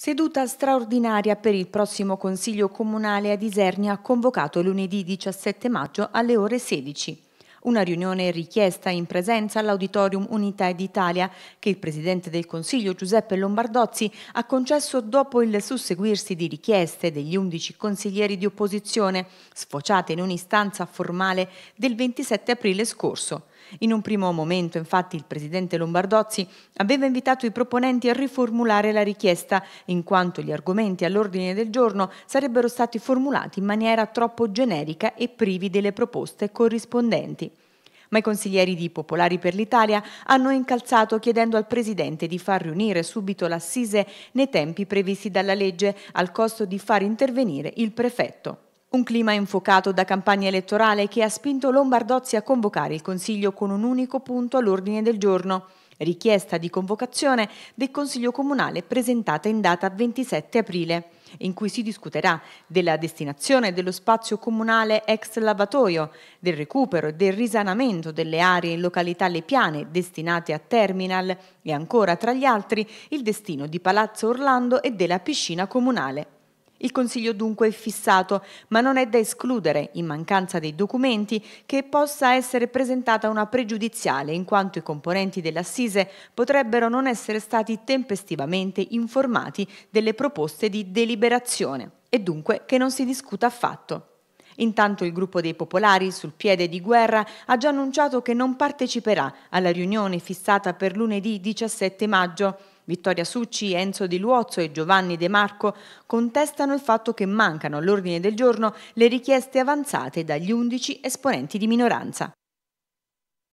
Seduta straordinaria per il prossimo Consiglio Comunale a Isernia convocato lunedì 17 maggio alle ore 16. Una riunione richiesta in presenza all'Auditorium Unità d'Italia che il Presidente del Consiglio Giuseppe Lombardozzi ha concesso dopo il susseguirsi di richieste degli 11 consiglieri di opposizione, sfociate in un'istanza formale del 27 aprile scorso. In un primo momento, infatti, il presidente Lombardozzi aveva invitato i proponenti a riformulare la richiesta, in quanto gli argomenti all'ordine del giorno sarebbero stati formulati in maniera troppo generica e privi delle proposte corrispondenti ma i consiglieri di Popolari per l'Italia hanno incalzato chiedendo al Presidente di far riunire subito l'assise nei tempi previsti dalla legge, al costo di far intervenire il prefetto. Un clima infuocato da campagna elettorale che ha spinto Lombardozzi a convocare il Consiglio con un unico punto all'ordine del giorno, richiesta di convocazione del Consiglio Comunale presentata in data 27 aprile, in cui si discuterà della destinazione dello spazio comunale ex lavatoio, del recupero e del risanamento delle aree in località Le Piane destinate a terminal e ancora tra gli altri il destino di Palazzo Orlando e della piscina comunale. Il Consiglio dunque è fissato, ma non è da escludere, in mancanza dei documenti, che possa essere presentata una pregiudiziale, in quanto i componenti dell'assise potrebbero non essere stati tempestivamente informati delle proposte di deliberazione e dunque che non si discuta affatto. Intanto il gruppo dei popolari sul piede di guerra ha già annunciato che non parteciperà alla riunione fissata per lunedì 17 maggio Vittoria Succi, Enzo Di Luozzo e Giovanni De Marco contestano il fatto che mancano all'ordine del giorno le richieste avanzate dagli 11 esponenti di minoranza.